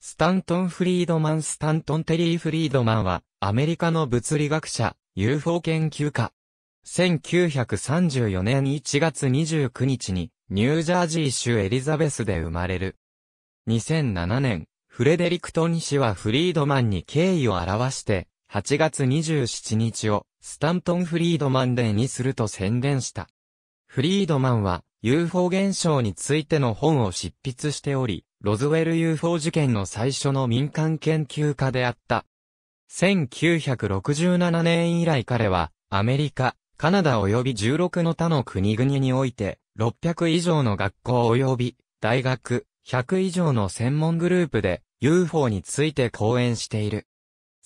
スタントン・フリードマン・スタントン・テリー・フリードマンは、アメリカの物理学者、UFO 研究家。1934年1月29日に、ニュージャージー州エリザベスで生まれる。2007年、フレデリクトン氏はフリードマンに敬意を表して、8月27日を、スタントン・フリードマンデーにすると宣言した。フリードマンは、UFO 現象についての本を執筆しており、ロズウェル UFO 事件の最初の民間研究家であった。1967年以来彼は、アメリカ、カナダ及び16の他の国々において、600以上の学校及び大学、100以上の専門グループで UFO について講演している。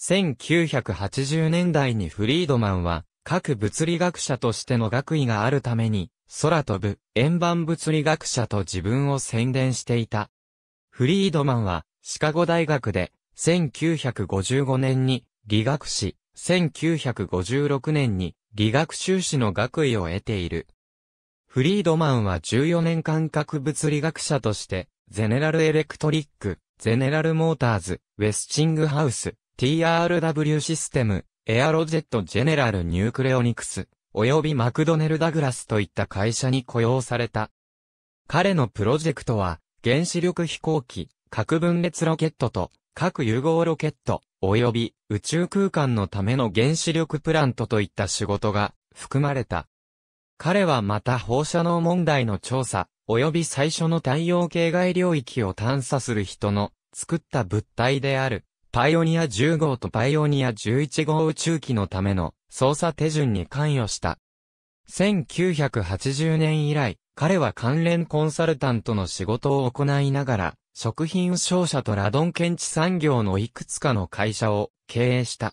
1980年代にフリードマンは、各物理学者としての学位があるために、空飛ぶ、円盤物理学者と自分を宣伝していた。フリードマンは、シカゴ大学で、1955年に理学士、1956年に理学修士の学位を得ている。フリードマンは14年間核物理学者として、ゼネラルエレクトリック、ゼネラルモーターズ、ウェスチングハウス、TRW システム、エアロジェットジェネラルニュークレオニクス、およびマクドネル・ダグラスといった会社に雇用された。彼のプロジェクトは、原子力飛行機、核分裂ロケットと、核融合ロケット、及び宇宙空間のための原子力プラントといった仕事が含まれた。彼はまた放射能問題の調査、及び最初の太陽系外領域を探査する人の作った物体である、パイオニア10号とパイオニア11号宇宙機のための操作手順に関与した。1980年以来、彼は関連コンサルタントの仕事を行いながら、食品商社とラドン検知産業のいくつかの会社を経営した。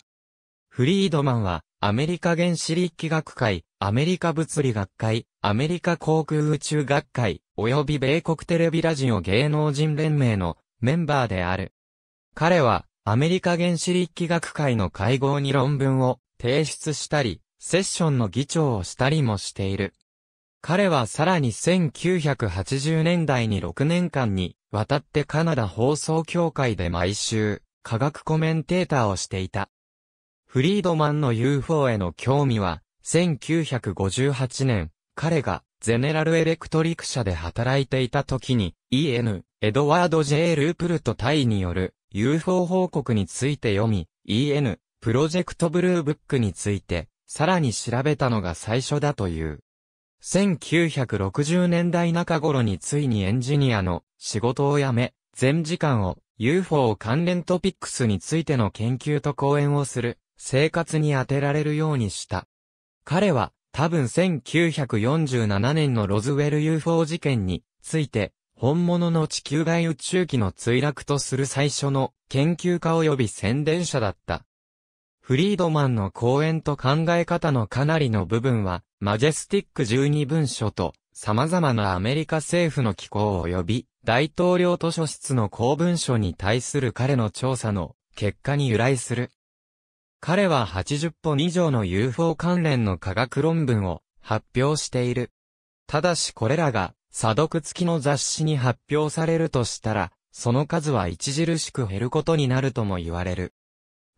フリードマンは、アメリカ原子力学会、アメリカ物理学会、アメリカ航空宇宙学会、及び米国テレビラジオ芸能人連盟のメンバーである。彼は、アメリカ原子力学会の会合に論文を提出したり、セッションの議長をしたりもしている。彼はさらに1980年代に6年間に渡ってカナダ放送協会で毎週科学コメンテーターをしていた。フリードマンの UFO への興味は1958年彼がゼネラルエレクトリク社で働いていた時に E.N. エドワード・ J・ ループルトタイによる UFO 報告について読み E.N. プロジェクトブルーブックについてさらに調べたのが最初だという。1960年代中頃についにエンジニアの仕事を辞め、全時間を UFO 関連トピックスについての研究と講演をする生活に当てられるようにした。彼は多分1947年のロズウェル UFO 事件について本物の地球外宇宙機の墜落とする最初の研究家及び宣伝者だった。フリードマンの講演と考え方のかなりの部分は、マジェスティック12文書と、様々なアメリカ政府の機構及び、大統領図書室の公文書に対する彼の調査の結果に由来する。彼は80本以上の UFO 関連の科学論文を発表している。ただしこれらが、査読付きの雑誌に発表されるとしたら、その数は著しく減ることになるとも言われる。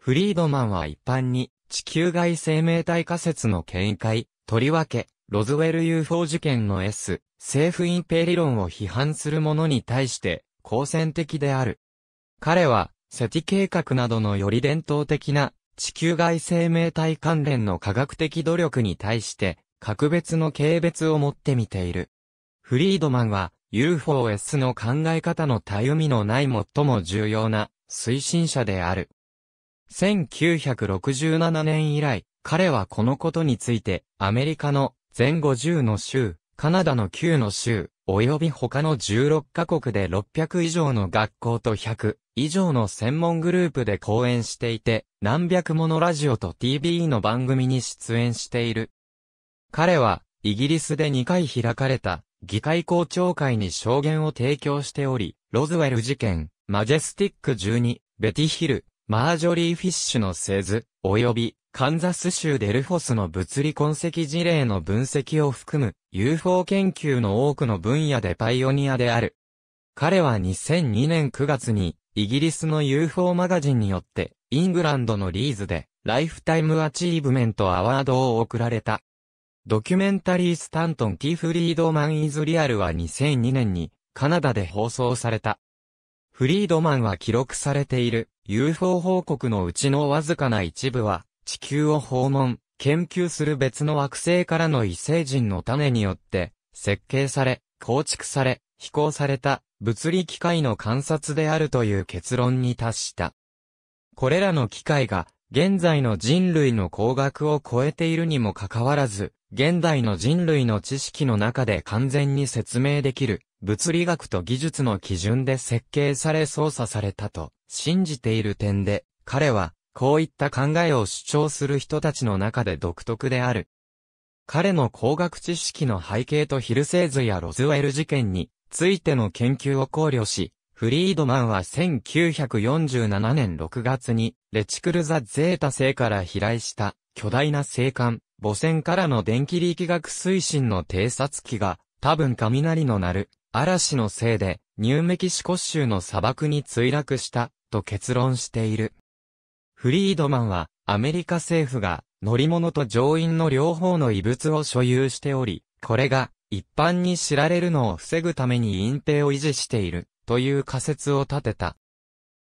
フリードマンは一般に、地球外生命体仮説の見解、とりわけ、ロズウェル UFO 事件の S、政府隠蔽理論を批判する者に対して、好戦的である。彼は、セティ計画などのより伝統的な、地球外生命体関連の科学的努力に対して、格別の軽蔑を持ってみている。フリードマンは、UFOS の考え方のたゆみのない最も重要な、推進者である。1967年以来、彼はこのことについて、アメリカの全50の州、カナダの9の州、及び他の16カ国で600以上の学校と100以上の専門グループで講演していて、何百ものラジオと TV の番組に出演している。彼は、イギリスで2回開かれた、議会公聴会に証言を提供しており、ロズウェル事件、マジェスティック12、ベティヒル、マージョリー・フィッシュの製図、及び、カンザス州デルフォスの物理痕跡事例の分析を含む UFO 研究の多くの分野でパイオニアである。彼は2002年9月にイギリスの UFO マガジンによってイングランドのリーズでライフタイムアチーブメントアワードを贈られた。ドキュメンタリースタントン・キー・フリードマン・イズ・リアルは2002年にカナダで放送された。フリードマンは記録されている UFO 報告のうちのわずかな一部は、地球を訪問、研究する別の惑星からの異星人の種によって、設計され、構築され、飛行された、物理機械の観察であるという結論に達した。これらの機械が現在の人類の工学を超えているにもかかわらず、現代の人類の知識の中で完全に説明できる、物理学と技術の基準で設計され操作されたと、信じている点で、彼は、こういった考えを主張する人たちの中で独特である。彼の工学知識の背景とヒルセーズやロズウェル事件についての研究を考慮し、フリードマンは1947年6月に、レチクルザ・ゼータ星から飛来した巨大な星間、母船からの電気力学推進の偵察機が、多分雷の鳴る嵐のせいで、ニューメキシコ州の砂漠に墜落した、と結論している。フリードマンは、アメリカ政府が、乗り物と乗員の両方の遺物を所有しており、これが、一般に知られるのを防ぐために隠蔽を維持している。という仮説を立てた。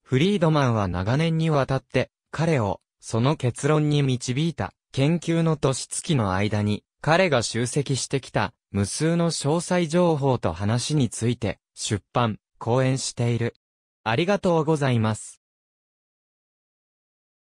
フリードマンは長年にわたって、彼を、その結論に導いた、研究の年月の間に、彼が集積してきた、無数の詳細情報と話について、出版、講演している。ありがとうございます。